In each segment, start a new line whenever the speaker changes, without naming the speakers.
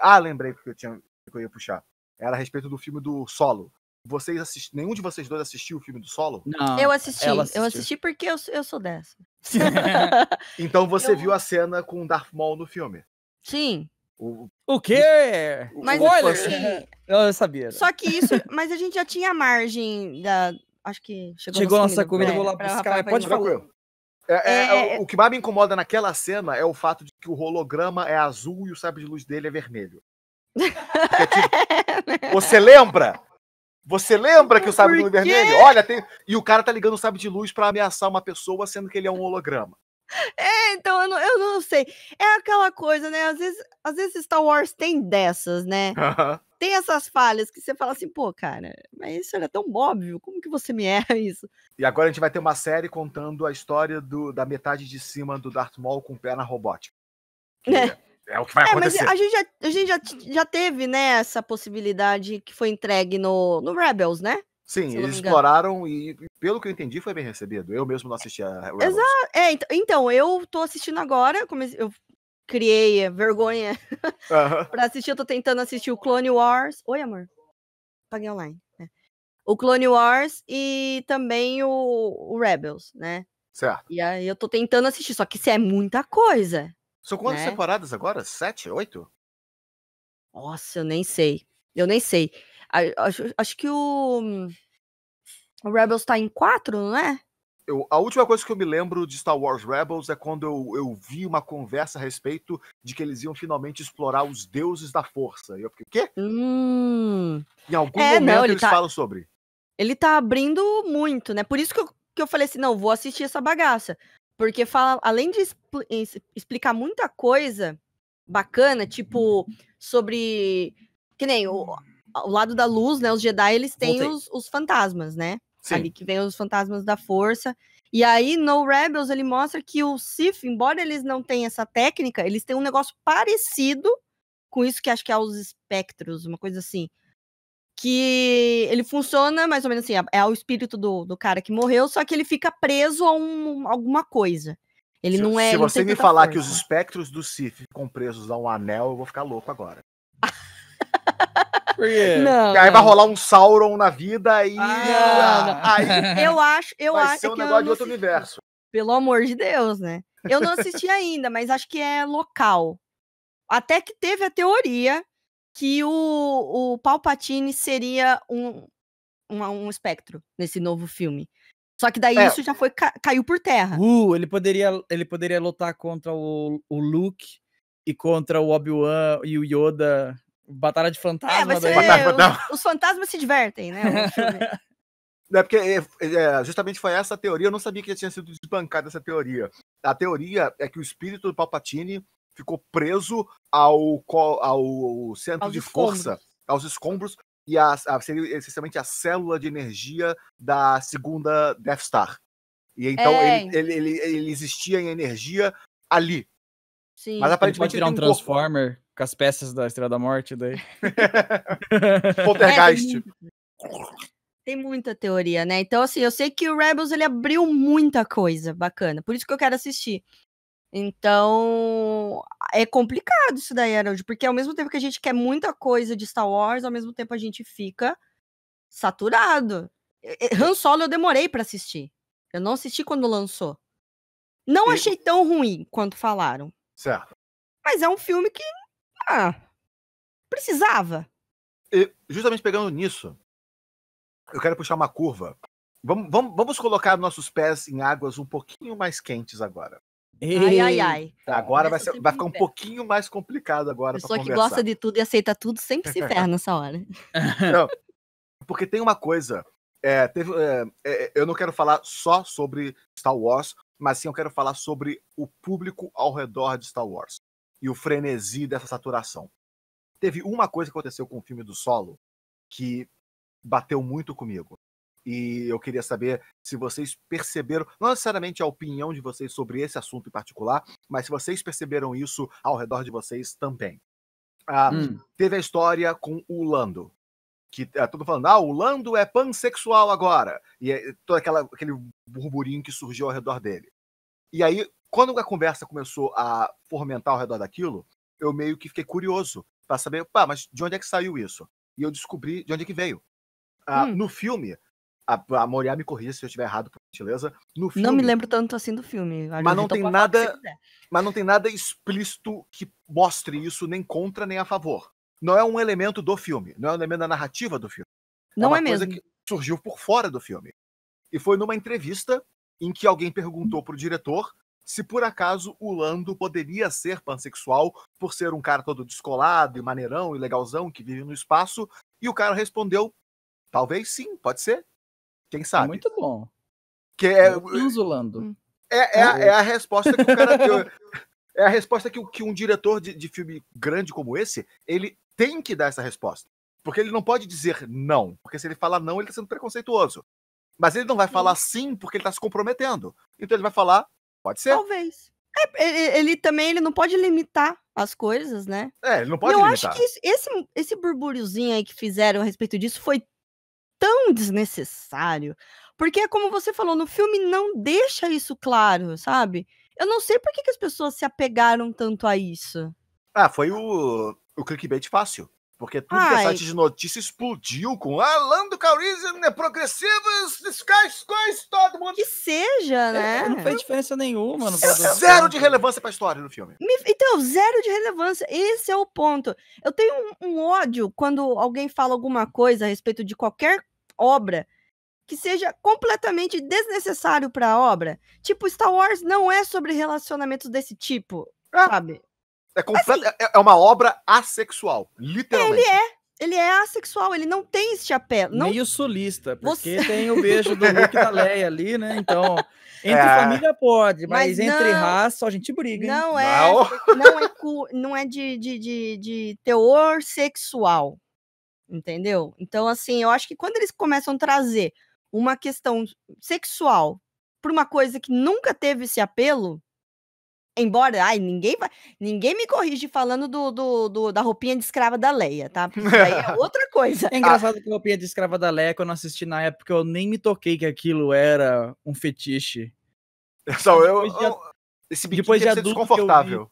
Ah, lembrei que eu tinha que eu ia puxar. Era a respeito do filme do Solo. Vocês assist... Nenhum de vocês dois assistiu o filme do Solo? Não. Eu assisti. Eu assisti
porque eu, eu sou dessa.
então você eu... viu a cena com o Darth Maul no filme? Sim. O, o quê? O... Mas Olha, assim, eu sabia.
Só que isso, mas a gente já tinha a margem da acho que chegou, chegou nossa comida, comida é, vou lá buscar, pode falar. É, é é,
é, é, o que mais me incomoda naquela cena é o fato de que o holograma é azul e o sabre de luz dele é vermelho. É tipo, você lembra? Você lembra que o sabre de luz é vermelho? Olha, tem... e o cara tá ligando o sabre de luz para ameaçar uma pessoa, sendo que ele é um holograma.
É, então eu não, eu não, sei. É aquela coisa, né? Às vezes, às vezes Star Wars tem dessas, né? Tem essas falhas que você fala assim, pô, cara, mas isso era tão óbvio, como que você me erra isso?
E agora a gente vai ter uma série contando a história do, da metade de cima do Darth Maul com perna robótica. É. é. o que vai é, Mas a gente,
já, a gente já, já teve, né, essa possibilidade que foi entregue no, no Rebels, né? Sim, eles
exploraram e, pelo que eu entendi, foi bem recebido. Eu mesmo não assisti a Rebels. Exato.
É, então, então, eu tô assistindo agora, comecei, eu criei vergonha uhum. pra assistir, eu tô tentando assistir o Clone Wars. Oi, amor. Paguei online. Né. O Clone Wars e também o, o, Rebels, né? Certo. E aí eu tô tentando assistir, só que isso é muita coisa.
São quantas né? temporadas agora? Sete? Oito?
Nossa, eu nem sei. Eu nem sei. Acho, acho que o. O Rebels tá em 4, não é?
Eu, a última coisa que eu me lembro de Star Wars Rebels é quando eu, eu vi uma conversa a respeito de que eles iam finalmente explorar os deuses da força. E eu fiquei, quê?
Hum. Em
algum é, momento não, ele eles tá... falam sobre.
Ele tá abrindo muito, né? Por isso que eu, que eu falei assim: não, vou assistir essa bagaça. Porque fala, além de expl explicar muita coisa bacana, tipo, sobre. Que nem o, o lado da luz, né? Os Jedi, eles têm os, os, fantasmas, né? Sim. Ali que vem os fantasmas da força. E aí, no Rebels, ele mostra que o Sith, embora eles não tenham essa técnica, eles têm um negócio parecido com isso que acho que é os espectros, uma coisa assim. Que ele funciona mais ou menos assim, é o espírito do, do cara que morreu, só que ele fica preso a um, alguma coisa. Ele se, não é. Se você me falar força. que os
espectros do Sith ficam presos a um anel, eu vou ficar louco agora. Não, aí não. vai rolar um Sauron na vida e. Ah, ah aí eu acho, eu vai acho. Ser um que negócio de outro assisti. universo.
Pelo amor de Deus, né? Eu não assisti ainda, mas acho que é local. Até que teve a teoria que o, o Palpatine seria um, um, um espectro nesse novo filme. Só que daí é. isso já foi caiu por terra. Uh, ele poderia
ele poderia lutar contra o, o Luke e contra o Obi-Wan e o
Yoda Batalha de fantasmas. É, fantasma,
os fantasmas se divertem, né?
É porque é, é, é, justamente foi essa teoria, eu não sabia que já tinha sido desbancada essa teoria. A teoria é que o espírito do Palpatine ficou preso ao, ao centro aos de escombros. força, aos escombros, e a, a, seria essencialmente a célula de energia da segunda Death Star. E então é. ele, ele, ele, ele existia em energia ali,
Sim. Mas aparentemente pode virar um
Transformer corpo. com as peças da
Estrela da Morte daí. Poltergeist.
É, tem muita teoria, né? Então, assim, eu sei que o Rebels ele abriu muita coisa bacana. Por isso que eu quero assistir. Então, é complicado isso daí, Harold, porque ao mesmo tempo que a gente quer muita coisa de Star Wars, ao mesmo tempo a gente fica saturado. Han Solo eu demorei para assistir. Eu não assisti quando lançou. Não achei tão ruim quanto falaram. Certo. Mas é um filme que. Ah, precisava. E, justamente pegando nisso, eu quero puxar
uma curva. Vamos, vamos, vamos colocar nossos pés em águas um pouquinho mais quentes agora. Ai, ai, ai. Tá, agora vai, ser, vai, ficar um pouquinho mais complicado agora. Pessoa que gosta de
tudo e aceita tudo sempre se ferra nessa hora.
Não, porque tem uma coisa. É, teve, é, é, eu não quero falar só sobre Star Wars, mas sim eu quero falar sobre o público ao redor de Star Wars e o frenesi dessa saturação. Teve uma coisa que aconteceu com o filme do Solo que bateu muito comigo. E eu queria saber se vocês perceberam, não necessariamente a opinião de vocês sobre esse assunto em particular, mas se vocês perceberam isso ao redor de vocês também. Ah, hum. Teve a história com o Lando que é todo falando, ah, o Lando é pansexual agora. E é todo aquela, aquele burburinho que surgiu ao redor dele. E aí, quando a conversa começou a fomentar ao redor daquilo, eu meio que fiquei curioso para saber, pá, mas de onde é que saiu isso? E eu descobri de onde é que veio. Ah, hum. No filme, a, a Moriá me corrija se eu estiver errado, por gentileza. No filme, não me
lembro tanto assim do filme. Mas não, então tem
nada, mas não tem nada explícito que mostre isso, nem contra, nem a favor não é um elemento do filme, não é um elemento da narrativa do filme. É não é, uma é coisa que surgiu por fora do filme. E foi numa entrevista em que alguém perguntou pro diretor se por acaso o Lando poderia ser pansexual por ser um cara todo descolado e maneirão e legalzão que vive no espaço, e o cara respondeu: talvez sim, pode ser. Quem é sabe? Muito bom. Que é, eh, uso Lando. Hum. É, é, a, hum. é a resposta que o cara deu. É a resposta que, que um diretor de, de filme grande como esse, ele tem que dar essa resposta. Porque ele não pode dizer não. Porque se ele falar não, ele está sendo preconceituoso. Mas ele não vai falar sim, sim porque ele está se comprometendo. Então ele vai falar, pode ser.
Talvez. É, ele, ele, também ele não pode limitar as coisas, né? É, ele não pode Eu limitar. acho que isso, esse, esse burburinho aí que fizeram a respeito disso foi tão desnecessário. Porque, é como você falou, no filme não deixa isso claro, sabe? Eu não sei por que, que as pessoas se apegaram tanto a isso. Ah, foi o o clickbait
fácil. Porque tudo Ai. que é site de notícia explodiu com Alan do Caurism, é né, Progressivas, fiscais, coisas, todo mundo. Que seja, é, né? É, não fez
diferença nenhuma. No é zero de
relevância pra história no filme.
Então, zero de relevância. Esse é o ponto. Eu tenho um, um ódio quando alguém fala alguma coisa a respeito de qualquer obra que seja completamente desnecessário para a obra. Tipo, Star Wars não é sobre relacionamentos desse tipo, ah. sabe? É, completo, assim, é, é uma obra assexual, literalmente. É, ele é. Ele é assexual, ele não tem este apelo. Não... Meio
solista, porque Você... tem o beijo do Luke da Leia
ali, né? Então, entre é... família pode, mas, mas entre não... raça a gente briga. Não é, não, não é, cu... não é de, de, de, de teor sexual, entendeu? Então, assim, eu acho que quando eles começam a trazer uma questão sexual para uma coisa que nunca teve esse apelo, Embora, ai, ninguém vai, ninguém me corrige falando do, do, do, da roupinha de escrava da Leia, tá? Porque aí é outra coisa. É engraçado
ah. que a roupinha de escrava da Leia, quando eu assisti na época, eu nem me toquei que aquilo era um fetiche. Só eu, eu, eu, esse biquíni depois de adulto desconfortável.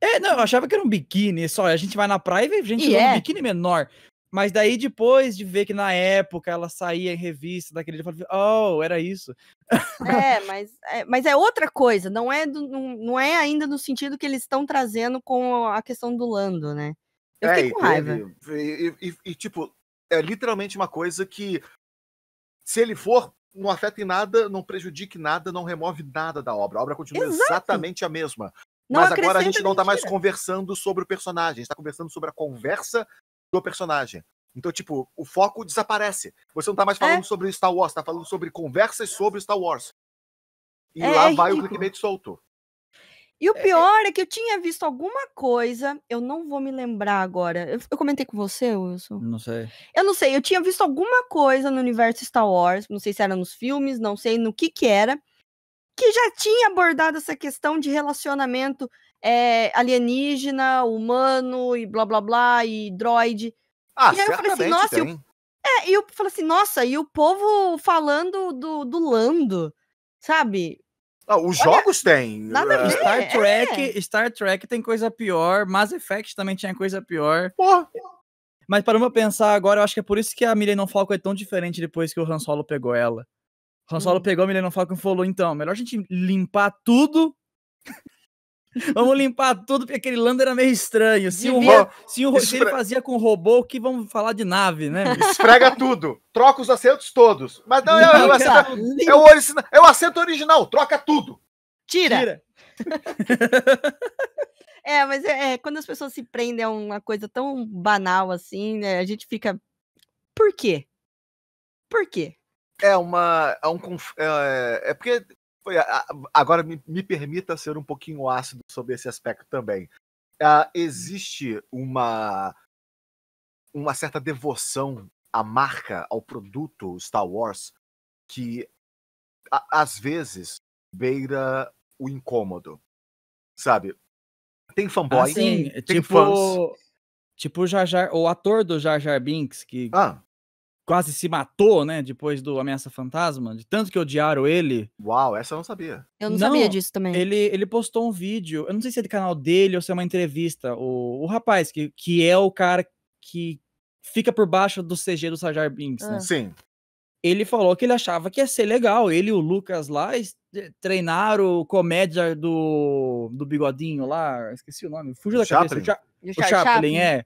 É, não, eu achava que era um biquíni só. A gente vai na praia e a gente vê é. um biquíni menor. Mas daí depois de ver que na época ela saía em revista daquele dia, eu falei, oh, era isso.
É, mas é, mas é outra coisa, não é, do, não, não é ainda no sentido que eles estão trazendo com a questão do Lando, né? Eu é, fiquei com raiva.
E, e, e, tipo, é literalmente uma coisa que se ele for, não afeta em nada, não prejudique nada, não remove nada da obra. A obra continua Exato. exatamente a mesma. Não mas agora a gente não está mais conversando sobre o personagem, está conversando sobre a conversa do personagem. Então, tipo, o foco desaparece. Você não tá mais falando é. sobre Star Wars, tá falando sobre conversas sobre Star Wars. E é, lá é vai o clickbait solto.
E o é, é. pior é. é que eu tinha visto alguma coisa, eu não vou me lembrar agora. Eu, eu, comentei com você, Wilson? Não sei. Eu não sei, eu tinha visto alguma coisa no universo Star Wars, não sei se era nos filmes, não sei no que que era, que já tinha abordado essa questão de relacionamento é, alienígena, humano e blá blá blá e droid. Ah, e aí eu falei assim, nossa, É, e eu falei assim, nossa, e o povo falando do, do Lando, sabe? Ah, os Olha, jogos têm. Nada
a é. ver. Star é. Trek,
Star Trek tem coisa pior, Mass Effect também tinha coisa pior. Porra. Mas para eu pensar agora, eu acho que é por isso que a Millennium Falcon é tão diferente depois que o Han Solo pegou ela. Han Solo hum. pegou a Millennium Falcon e falou, então, melhor a gente limpar tudo vamos limpar tudo, porque aquele lander era meio estranho. Se, o, ro... ele fazia com robô, que vamos falar de nave, né? Esfrega tudo. Troca os assentos todos.
Mas não, é, o, assento, é, o, original, é o assento original. Troca tudo. Tira. Tira.
é, mas é, é, quando as pessoas se prendem a uma coisa tão banal assim, né, a gente fica. Por quê? Por quê?
É uma. É, um, é, é porque agora me, me, permita ser um pouquinho ácido sobre esse aspecto também. Uh, existe uma uma certa devoção à marca, ao produto Star Wars, que a, às vezes beira o incômodo, sabe? Tem fanboy, ah, sim. tem tipo, fãs. Tipo
o o ator do Jar Jar Binks, que ah quase se matou, né? Depois do Ameaça Fantasma, de tanto que odiaram ele. Uau, essa eu não sabia. Eu não, não, sabia disso também. Ele, ele postou um vídeo, eu não sei se é do canal dele ou se é uma entrevista. O, o rapaz, que, que é o cara que fica por baixo do CG do Sajar Binks, né? ah. né? Sim. Ele falou que ele achava que ia ser legal. Ele e o Lucas lá treinaram comédia do, do bigodinho lá. Esqueci o nome. Fugiu da Chaplin. cabeça. O, Cha o Chaplin, Chaplin, é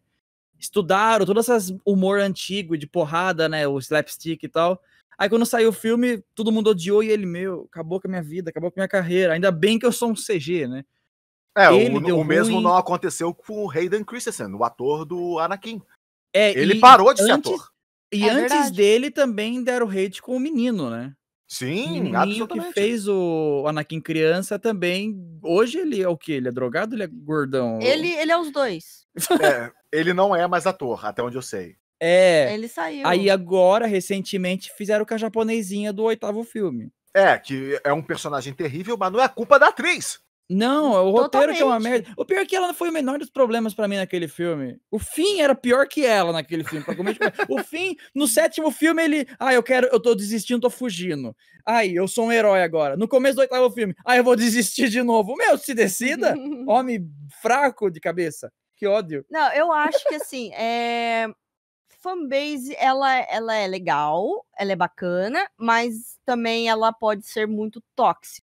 estudaram todo esse humor antigo de porrada, né? O slapstick e tal. Aí quando saiu o filme, todo mundo odiou e ele, meu, acabou com a minha vida, acabou com a minha carreira. Ainda bem que eu sou um
CG, né? É, ele o, o mesmo não aconteceu com o Hayden Christensen, o ator do Anakin. É, ele parou de antes, ser ator. E é antes verdade. dele também deram hate com
o menino, né? Sim, Ninho absolutamente. que fez o Anakin criança também. Hoje ele é o que? Ele é drogado ele é gordão? Ele,
ele é os dois.
É, ele não é mais ator, até onde eu sei. É. Ele
saiu. Aí
agora, recentemente, fizeram com a japonesinha do oitavo filme. É, que é um personagem terrível, mas não é culpa da atriz. Não, é o Totalmente. roteiro que é uma merda. O pior é que ela foi o menor dos problemas para mim naquele filme. O fim era pior que ela naquele filme. o fim, no sétimo filme, ele. Ah, eu quero, eu tô desistindo, tô fugindo. Ai, eu sou um herói agora. No começo do oitavo filme, ah, eu vou desistir de novo. Meu, se decida! Homem fraco de cabeça. Que ódio.
Não, eu acho que assim, é fanbase ela, ela é legal, ela é bacana, mas também ela pode ser muito tóxica.